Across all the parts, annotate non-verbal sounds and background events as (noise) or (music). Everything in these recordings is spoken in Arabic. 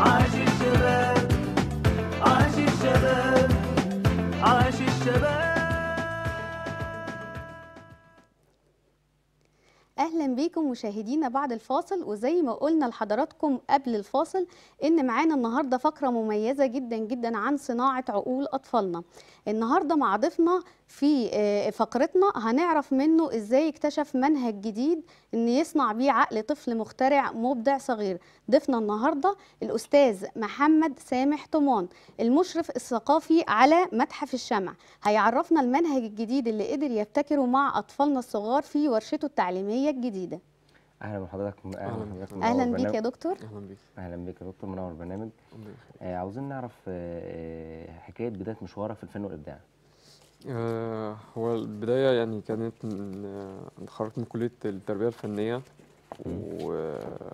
عاش الشباب عاش الشباب عاش الشباب اهلا بيكم مشاهدينا بعد الفاصل وزي ما قلنا لحضراتكم قبل الفاصل ان معانا النهارده فقره مميزه جدا جدا عن صناعه عقول اطفالنا النهارده مع ضيفنا في آه، فقرتنا هنعرف منه ازاي اكتشف منهج جديد ان يصنع بيه عقل طفل مخترع مبدع صغير ضيفنا النهارده الاستاذ محمد سامح طمان المشرف الثقافي على متحف الشمع هيعرفنا المنهج الجديد اللي قدر يبتكره مع اطفالنا الصغار في ورشته التعليميه الجديده اهلا بحضرتك اهلا بحضرتك اهلا بيك يا دكتور اهلا بيك اهلا بيك يا دكتور منور البرنامج آه عاوزين نعرف آه حكايه بدايه مشوارك في الفن والابداع آه هو البدايه يعني كانت من آه، اتخرجت من كليه التربيه الفنيه و آه،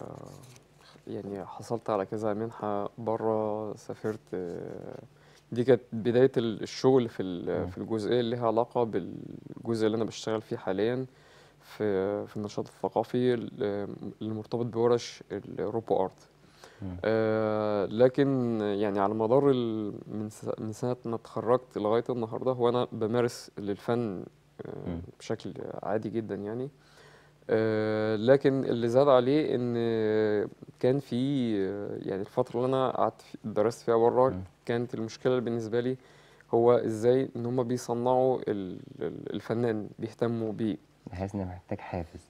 يعني حصلت على كذا منحه بره سافرت آه دي كانت بدايه الشغل في في الجزئيه اللي لها علاقه بالجزء اللي انا بشتغل فيه حاليا في في النشاط الثقافي المرتبط بورش الروبو ارت آه لكن يعني على مدار من من سنه ما اتخرجت لغايه النهارده وانا بمارس للفن آه بشكل عادي جدا يعني آه لكن اللي زاد عليه ان كان في يعني الفتره اللي انا قعدت درست فيها بره كانت المشكله بالنسبه لي هو ازاي ان هم بيصنعوا الفنان بيهتموا بيه بحيث انه محتاج حافز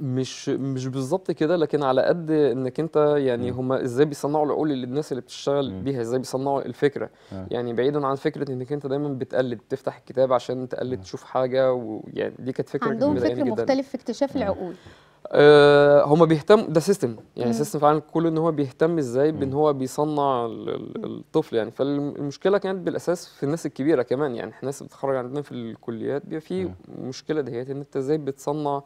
مش مش بالظبط كده لكن على قد انك انت يعني هم ازاي بيصنعوا العقول للناس اللي بتشتغل م. بيها ازاي بيصنعوا الفكره أه. يعني بعيدا عن فكره انك انت دايما بتقلد بتفتح الكتاب عشان تقلد أه. تشوف حاجه ويعني دي كانت فكره عندهم فكر مختلف جداً. في اكتشاف أه. العقول آه، هما هم بيهتم ده سيستم يعني سيستم فعلا كله ان هو بيهتم ازاي بان هو بيصنع الطفل يعني فالمشكله كانت بالاساس في الناس الكبيره كمان يعني احنا ناس بتتخرج عندنا في الكليات بيبقى في مشكله دهيت ان انت ازاي بتصنع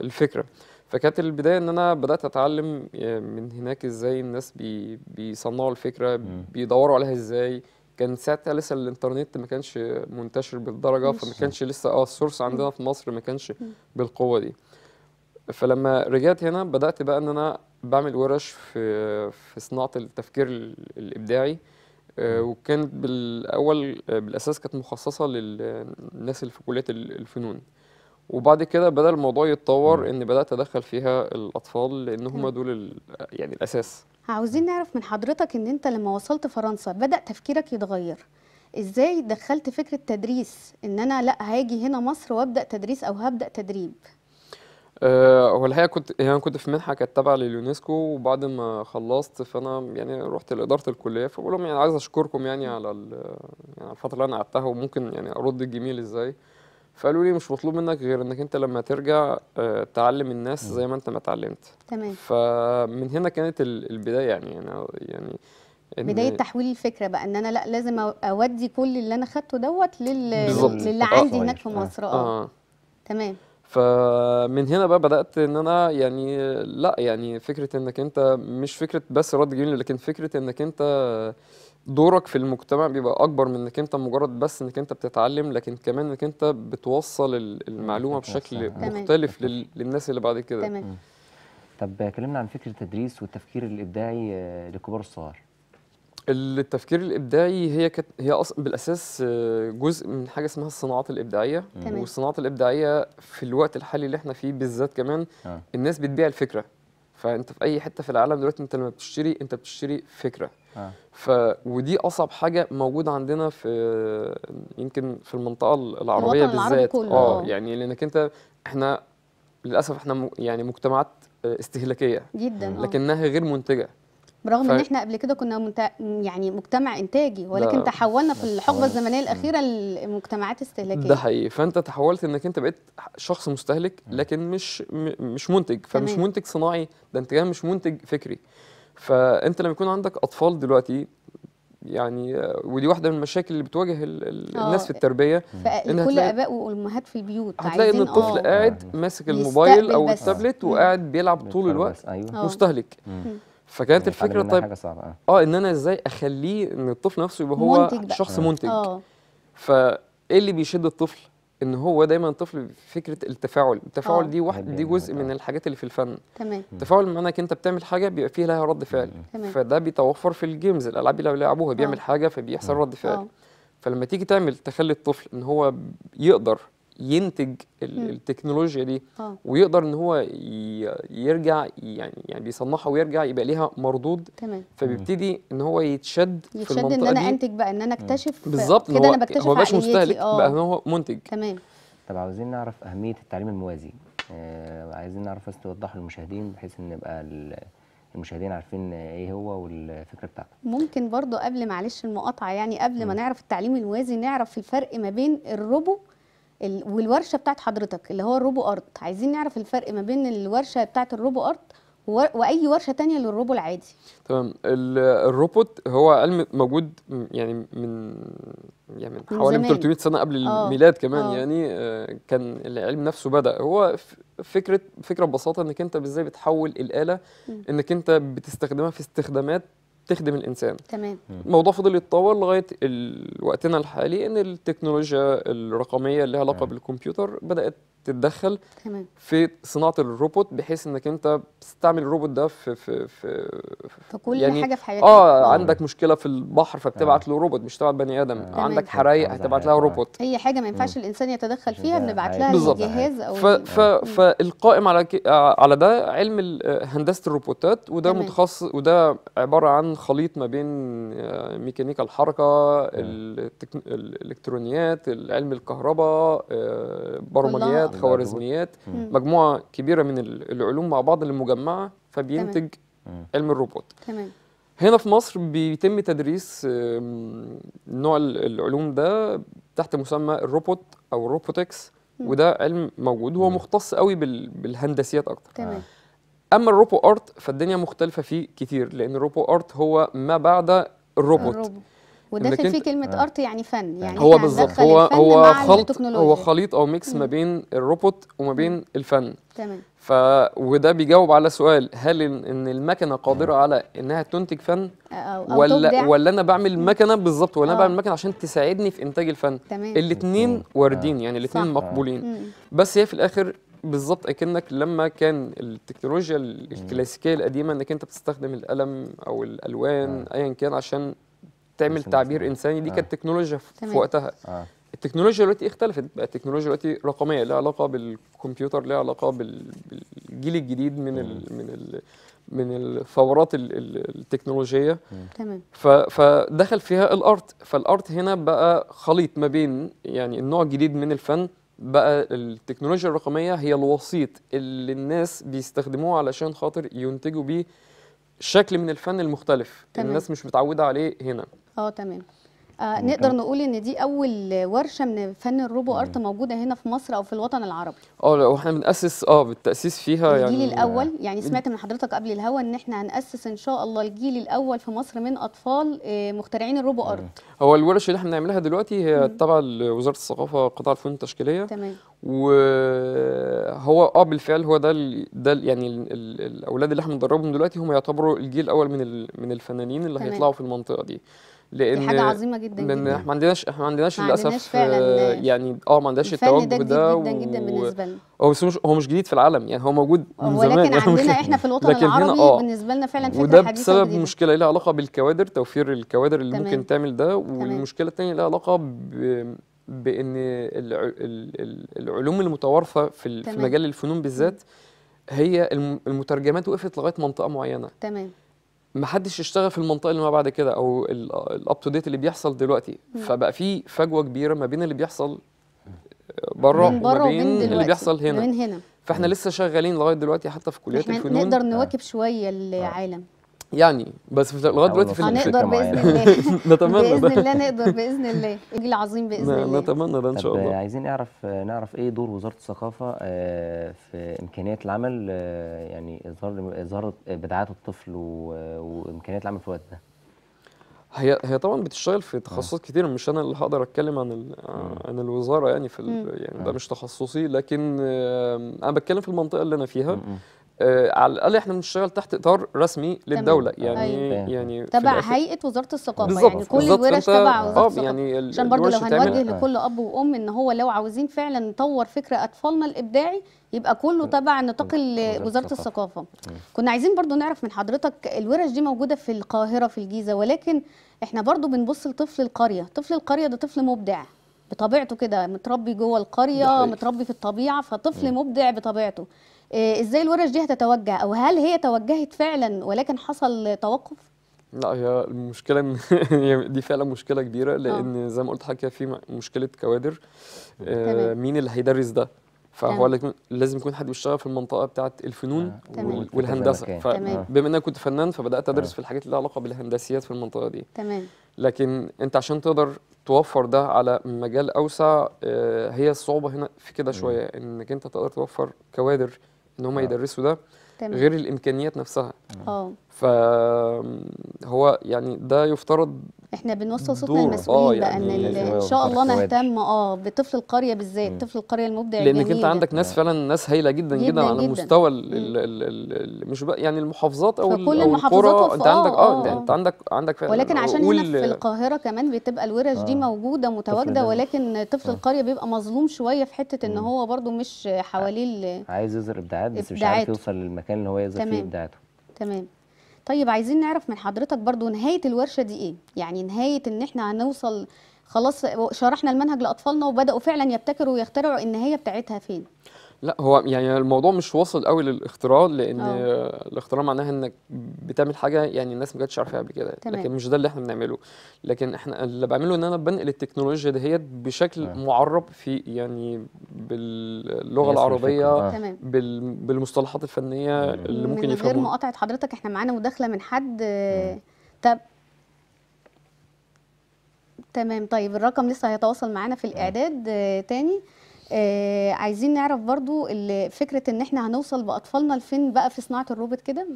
الفكره فكانت البدايه ان انا بدات اتعلم آه، من هناك ازاي الناس بي بيصنعوا الفكره بيدوروا عليها ازاي كان ساعتها لسه الانترنت ما كانش منتشر بالدرجه فما كانش لسه اه السورس عندنا في مصر ما كانش بالقوه دي فلما رجعت هنا بدات بقى ان انا بعمل ورش في في صناعه التفكير الابداعي آه، وكانت بالاول آه، بالاساس كانت مخصصه للناس اللي في كليه الفنون وبعد كده بدا الموضوع يتطور ان بدات ادخل فيها الاطفال لان هم دول يعني الاساس عاوزين نعرف من حضرتك ان انت لما وصلت فرنسا بدا تفكيرك يتغير ازاي دخلت فكره تدريس ان انا لا هاجي هنا مصر وابدا تدريس او هبدا تدريب آه، هو الحقيقه كنت يعني انا كنت في منحه كانت تابعه لليونسكو وبعد ما خلصت فانا يعني رحت لاداره الكليه فبقول لهم يعني عايز اشكركم يعني على يعني على الفتره اللي انا قعدتها وممكن يعني ارد الجميل ازاي فقالوا لي مش مطلوب منك غير انك انت لما ترجع آه، تعلم الناس زي ما انت ما اتعلمت تمام فمن هنا كانت البدايه يعني انا يعني بدايه تحويل الفكره بقى ان انا لا لازم اودي كل اللي انا خدته دوت لل... للي عندي آه. هناك في مصر اه, آه. تمام فمن هنا بقى بدات ان انا يعني لا يعني فكره انك انت مش فكره بس رد جميل لكن فكره انك انت دورك في المجتمع بيبقى اكبر من انك انت مجرد بس انك انت بتتعلم لكن كمان انك انت بتوصل المعلومه بشكل آه. مختلف للناس اللي بعد كده تمام طب كلمنا عن فكره التدريس والتفكير الابداعي للكبار آه، الصغار التفكير الابداعي هي كت... هي أص... بالاساس آه، جزء من حاجه اسمها الصناعات الابداعيه تمام. والصناعات الابداعيه في الوقت الحالي اللي احنا فيه بالذات كمان آه. الناس بتبيع الفكره فانت في اي حته في العالم دلوقتي انت لما بتشتري انت بتشتري فكره آه. ف ودي اصعب حاجه موجوده عندنا في آه، يمكن في المنطقه العربيه بالذات اه يعني لانك انت احنا للاسف احنا يعني مجتمعات آه، استهلاكيه جدا لكنها غير منتجه برغم ف... ان احنا قبل كده كنا منت... يعني مجتمع انتاجي ولكن ده. تحولنا في الحقبه الزمنيه الاخيره لمجتمعات استهلاكيه ده حقيقي فانت تحولت انك انت بقيت شخص مستهلك لكن مش مش منتج فمش تمام. منتج صناعي ده انت كمان مش منتج فكري فانت لما يكون عندك اطفال دلوقتي يعني ودي واحده من المشاكل اللي بتواجه آه. الناس في التربيه ان كل اباء والامهات في البيوت هتلاقي ان الطفل آه. قاعد ماسك الموبايل او التابلت وقاعد بيلعب طول الوقت أيوه. آه. مستهلك فكانت يعني الفكره طيب حاجة صعبة. اه. اه, ان انا ازاي اخليه ان الطفل نفسه يبقى هو منتج بقى. آه. منتج اه فايه اللي بيشد الطفل ان هو دايما الطفل فكره التفاعل التفاعل أوه. دي واحد دي يعني جزء من الحاجات اللي في الفن تمام التفاعل معناه انك انت بتعمل حاجه بيبقى فيها لها رد فعل تمام. فده بيتوفر في الجيمز الالعاب اللي بيلعبوها بيعمل آه. حاجه فبيحصل رد فعل أوه. فلما تيجي تعمل تخلي الطفل ان هو يقدر ينتج التكنولوجيا دي آه. ويقدر ان هو يرجع يعني يعني بيصنعها ويرجع يبقى ليها مردود تمام فبيبتدي ان هو يتشد, يتشد في المنطقه دي ان انا انتج بقى ان انا اكتشف بالظبط كده انا بكتشف هو مش مستهلك آه. بقى ان هو منتج تمام طب عاوزين نعرف اهميه التعليم الموازي آه عايزين نعرف بس توضحوا للمشاهدين بحيث ان يبقى المشاهدين عارفين ايه هو والفكره بتاعته ممكن برضو قبل معلش المقاطعه يعني قبل م. ما نعرف التعليم الموازي نعرف الفرق ما بين الروبو والورشه بتاعت حضرتك اللي هو الروبو ارت عايزين نعرف الفرق ما بين الورشه بتاعت الروبو ارت واي ورشه تانية للروبو العادي تمام الروبوت هو علم موجود يعني من يعني من حوالي من 300 سنه قبل آه. الميلاد أوه. كمان أوه. يعني آه، كان العلم نفسه بدا هو فكره فكره ببساطه انك انت ازاي بتحول الاله انك انت بتستخدمها في استخدامات تخدم الانسان تمام الموضوع فضل يتطور لغايه وقتنا الحالي ان التكنولوجيا الرقميه اللي لها علاقه بالكمبيوتر بدات تتدخل تمام. في صناعه الروبوت بحيث انك انت بتستعمل الروبوت ده في في في, في كل يعني حاجه في حياتك اه مم. آه. عندك مشكله في البحر فبتبعت آه. له روبوت مش تبعت بني ادم آه. تمام. عندك حرايق هتبعت لها روبوت اي حاجه ما ينفعش الانسان يتدخل فيها بنبعت لها جهاز او ف... ف... فالقائم على على ده علم هندسه الروبوتات وده متخصص وده عباره عن خليط ما بين ميكانيكا الحركه الالكترونيات علم الكهرباء برمجيات خوارزميات مجموعه كبيره من العلوم مع بعض اللي مجمعه فبينتج تمام. علم الروبوت تمام هنا في مصر بيتم تدريس نوع العلوم ده تحت مسمى الروبوت او الروبوتكس وده علم موجود هو مختص قوي بالهندسيات اكتر تمام آه. اما الروبو ارت فالدنيا مختلفه فيه كتير لان الروبو ارت هو ما بعد الروبوت, الروبوت. وداخل فيه كلمه آه. ارت يعني فن يعني, يعني هو بالظبط هو هو خلط هو خليط او ميكس ما بين الروبوت وما بين الفن تمام ف وده بيجاوب على سؤال هل ان المكنه قادره على انها تنتج فن أو أو ولا تبدع. ولا انا بعمل مكنه بالظبط ولا انا آه. بعمل مكنه عشان تساعدني في انتاج الفن الاثنين واردين آه. يعني الاثنين مقبولين مم. بس هي في الاخر بالظبط اكنك لما كان التكنولوجيا الكلاسيكيه القديمه انك انت بتستخدم القلم او الالوان آه. ايا كان عشان تعمل تعبير انساني دي آه. كانت تكنولوجيا في وقتها آه. التكنولوجيا دلوقتي اختلفت بقى التكنولوجيا دلوقتي رقميه لها علاقه بالكمبيوتر لها علاقه بالجيل الجديد من الـ من الـ من الثورات التكنولوجيه تمام فدخل فيها الارت فالارت هنا بقى خليط ما بين يعني النوع الجديد من الفن بقى التكنولوجيا الرقميه هي الوسيط اللي الناس بيستخدموه علشان خاطر ينتجوا بيه شكل من الفن المختلف تمام. الناس مش متعوده عليه هنا اه تمام آه نقدر نقول ان دي اول ورشه من فن الروبو ارت موجوده هنا في مصر او في الوطن العربي اه احنا بناسس اه بالتاسيس فيها الجيل يعني الجيل الاول يعني سمعت من حضرتك قبل الهوا ان احنا هناسس ان شاء الله الجيل الاول في مصر من اطفال آه، مخترعين الروبو ارت هو الورش اللي احنا بنعملها دلوقتي هي تبع وزاره الثقافه قطاع الفنون التشكيليه تمام وهو اه بالفعل هو ده ال ده ال يعني ال ال الاولاد اللي احنا بندربهم دلوقتي هم يعتبروا الجيل الاول من ال من الفنانين اللي تمام. هيطلعوا في المنطقه دي لان دي حاجه عظيمه جدا لان جدا. احنا ما عندناش احنا ما عندناش للاسف فعلا آه، يعني اه ما عندناش التوجه ده, ده جدا و... جدا بالنسبه لنا هو مش هو مش جديد في العالم يعني هو موجود من ولكن زمان يعني ولكن عندنا احنا في الوطن لكن العربي هنا آه بالنسبه لنا فعلا فكره وده بسبب جديدة. مشكله لها علاقه بالكوادر توفير الكوادر اللي تمام. ممكن تعمل ده والمشكله الثانيه لها علاقه ب... بان العلوم المتوارثه في تمام. في مجال الفنون بالذات هي المترجمات وقفت لغايه منطقه معينه تمام ما حدش اشتغل في المنطقه اللي ما بعد كده او الاب تو ديت اللي بيحصل دلوقتي مم. فبقى في فجوه كبيره ما بين اللي بيحصل بره وما بين اللي بيحصل هنا من هنا فاحنا لسه شغالين لغايه دلوقتي حتى في كليات الفنون نقدر نواكب آه. شويه آه. العالم يعني بس لغايه دلوقتي في هنقدر باذن الله (laughs) نتمنى باذن الله نقدر باذن الله اجل عظيم باذن الله نتمنى ده ان شاء الله عايزين نعرف نعرف ايه دور وزاره الثقافه آه، في امكانيات العمل آه، يعني اظهار اظهار بدعات الطفل وامكانيات العمل في الوقت ده هي هي طبعا بتشتغل في تخصصات آه. كتير مش انا اللي هقدر اتكلم عن عن الوزاره يعني في يعني ده مش تخصصي لكن انا بتكلم في المنطقه اللي انا فيها آه على الاقل احنا بنشتغل تحت اطار رسمي للدوله طيب. يعني أيوة. يعني تبع هيئه وزاره الثقافه بالزبط. يعني كل الورش تبع وزاره آه، الثقافه يعني عشان برضه لو هنوجه آه. لكل اب وام ان هو لو عاوزين فعلا نطور فكره اطفالنا الابداعي يبقى كله تبع نطاق وزاره الثقافه كنا عايزين برضو نعرف من حضرتك الورش دي موجوده في القاهره في الجيزه ولكن احنا برضو بنبص لطفل القريه طفل القريه ده طفل مبدع بطبيعته كده متربي جوه القريه متربي في الطبيعه فطفل مبدع بطبيعته آه، ازاي الورش دي هتتوجه او هل هي توجهت فعلا ولكن حصل توقف لا هي المشكله ان (laughs) دي فعلا مشكله كبيره آه. لان أوه. زي ما قلت حكي في مشكله كوادر آه مين اللي هيدرس ده فهو تمام. لازم يكون حد بيشتغل في المنطقه بتاعه الفنون آه، تمام. والهندسه فبما ان انا كنت فنان فبدات ادرس في الحاجات اللي لها علاقه بالهندسيات في المنطقه دي تمام لكن انت عشان تقدر توفر ده على مجال اوسع هي الصعوبه هنا في كده شويه انك انت تقدر توفر كوادر ان هم آه. يدرسوا ده تمام. غير الامكانيات نفسها اه فهو يعني ده يفترض احنا بنوصل صوتنا للمسؤولين اه، بقى يعني ان ان شاء الله نهتم اه بطفل القريه بالذات طفل القريه المبدع لانك انت عندك ناس آه. فعلا ناس هايله جدا جدا, جدا على مستوى مش يعني المحافظات او كل المحافظات انت عندك اه, آه، انت عندك عندك فعلا ولكن عشان هنا في القاهره كمان بتبقى الورش دي موجوده متواجده ولكن طفل القريه بيبقى مظلوم شويه في حته ان هو برده مش حواليه عايز يظهر ابداعات بس مش عارف يوصل للمكان المكان اللي هو يظهر فيه ابداعاته تمام طيب عايزين نعرف من حضرتك برضو نهايه الورشه دي ايه يعني نهايه ان احنا هنوصل خلاص شرحنا المنهج لاطفالنا وبداوا فعلا يبتكروا ويخترعوا النهايه بتاعتها فين لا هو يعني الموضوع مش واصل قوي للاختراع لان آه. الاختراع معناها انك بتعمل حاجه يعني الناس ما كانتش عارفاها قبل كده لكن مش ده اللي احنا بنعمله لكن احنا اللي بعمله ان انا بنقل التكنولوجيا دهيت بشكل تمام. معرب في يعني باللغه العربيه آه. بال بالمصطلحات الفنيه مم. اللي ممكن يفهموها من غير مقاطعه حضرتك احنا معانا مداخله من حد طب تمام طيب الرقم لسه هيتواصل معانا في الاعداد آه، تاني آه عايزين نعرف برضو فكره ان احنا هنوصل باطفالنا لفين بقى في صناعه الروبوت كده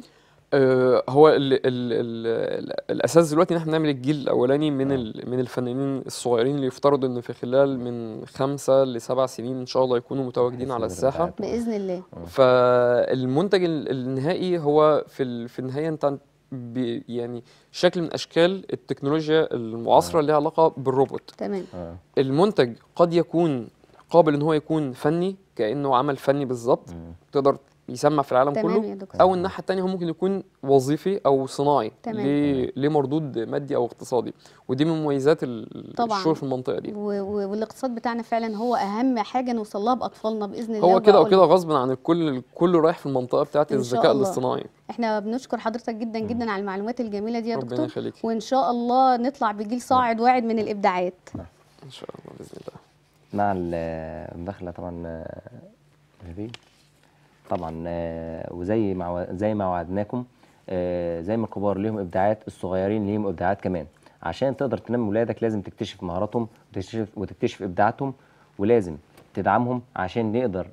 آه هو الـ الـ الـ الـ الاساس دلوقتي ان احنا نعمل الجيل الاولاني من آه. من الفنانين الصغيرين اللي يفترض ان في خلال من خمسة لسبع سنين ان شاء الله يكونوا متواجدين على الساحه باذن الله آه. فالمنتج النهائي هو في في النهايه انت يعني شكل من اشكال التكنولوجيا المعاصره آه. اللي علاقه بالروبوت تمام آه. المنتج قد يكون قابل ان هو يكون فني كانه عمل فني بالظبط تقدر يسمع في العالم تمام كله يا دكتور. او الناحيه الثانيه هو ممكن يكون وظيفي او صناعي تمام. لمردود مادي او اقتصادي ودي من مميزات الشغل في المنطقه دي والاقتصاد بتاعنا فعلا هو اهم حاجه نوصل لها باطفالنا باذن الله هو كده وكده غصب عن الكل كله رايح في المنطقه بتاعه الذكاء الاصطناعي احنا بنشكر حضرتك جدا جدا على المعلومات الجميله دي يا دكتور ربنا يخليك. وان شاء الله نطلع بجيل صاعد نعم. واعد من الابداعات نعم. ان شاء الله باذن الله مع المداخله طبعا آه، طبعا آه، وزي ما زي ما وعدناكم آه، زي ما الكبار ليهم ابداعات الصغيرين ليهم ابداعات كمان عشان تقدر تنمي ولادك لازم تكتشف مهاراتهم وتكتشف وتكتشف ابداعاتهم ولازم تدعمهم عشان يقدر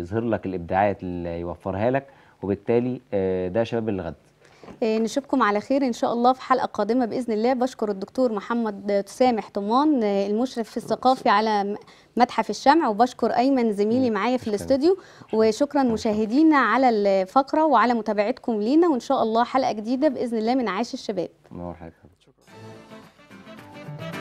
يظهر لك الابداعات اللي يوفرها لك وبالتالي ده شباب الغد آه، نشوفكم على خير ان شاء الله في حلقه قادمه باذن الله بشكر الدكتور محمد تسامح طمان آه، المشرف الثقافي على متحف الشمع وبشكر ايمن زميلي معايا في الاستوديو وشكرا مشاهدينا على الفقره وعلى متابعتكم لينا وان شاء الله حلقه جديده باذن الله من عاش الشباب